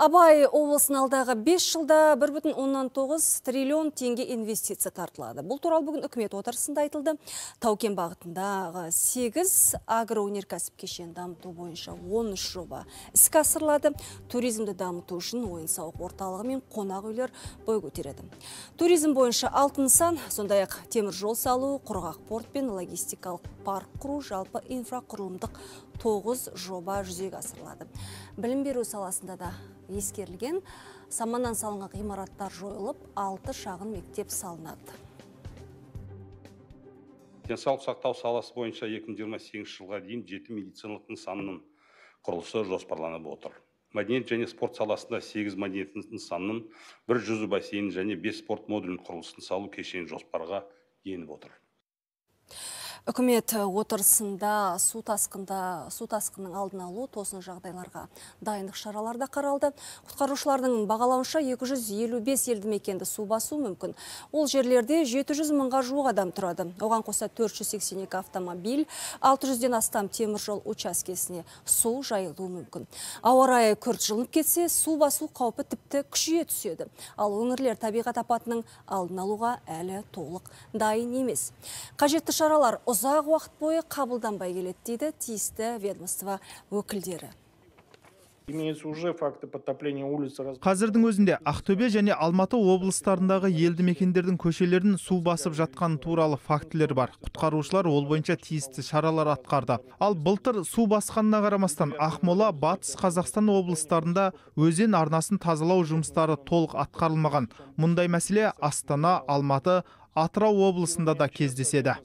Абай облысын алдағы 5 жылда 1,9 триллион теңге инвестиция тартылады. Бұл туралы бүгін үкімет отырысында айтылды. Таукен бағытындағы 8 агроөнеркәсіп кешенін дамыту бойынша 13 жоба іске асырылады. Туризмді дамыту үшін ойын-сауық орталығы мен қонақ үйлер бой көтереді. Туризм бойынша алтын сан, сондай-ақ темір жол салу, құрғақ порт пен логистикалық парк құру жалпы инфрақұрылымдық тоғыз жоба жүзеге асырылады білім беру саласында да ескерілген саманнан салынған ғимараттар жойылып алты шағын мектеп салынады денсаулық сақтау саласы бойынша 2028 жылға дейін жеті медициналық нысанның құрылысы жоспарланып отыр мәдениет және спорт саласында сегіз мәдениет нысанының бір жүзу бассейн және бес спорт модулін құрылысын салу кешені жоспарға еніп отыр үкімет э, отырысында су тасқында су тасқынның алдын алу тосын жағдайларға дайындық шаралары да қаралды құтқарушылардың бағалауынша 255 елді мекенді су басу мүмкін ол жерлерде 700 мыңға жуық адам тұрады оған қоса 482 автомобиль 600-ден астам теміржол учаскесіне су жайылуы мүмкін ауа райы күрт жылынып кетсе су басу қаупі тіпті күшейе түседі ал өңірлер табиғат апатының алдын алуға әлі толық дайын емес қажетті шаралар ұзақ уақыт бойы қабылданбай келеді дейді тиісті ведомство өкілдері Қазірдің өзінде Ақтөбе және Алматы облыстарындағы елді мекендердің көшелерін су басып жатқан туралы фактілер бар. Құтқарушылар ол бойынша тиісті шаралар атқарды. Ал былтыр су басқанына қарамастан Ақмола, Батыс Қазақстан облыстарында өзен арнасын тазалау жұмыстары толық атқарылмаған. Мұндай мәселе Астана, Алматы, Атырау облысында да кездеседі.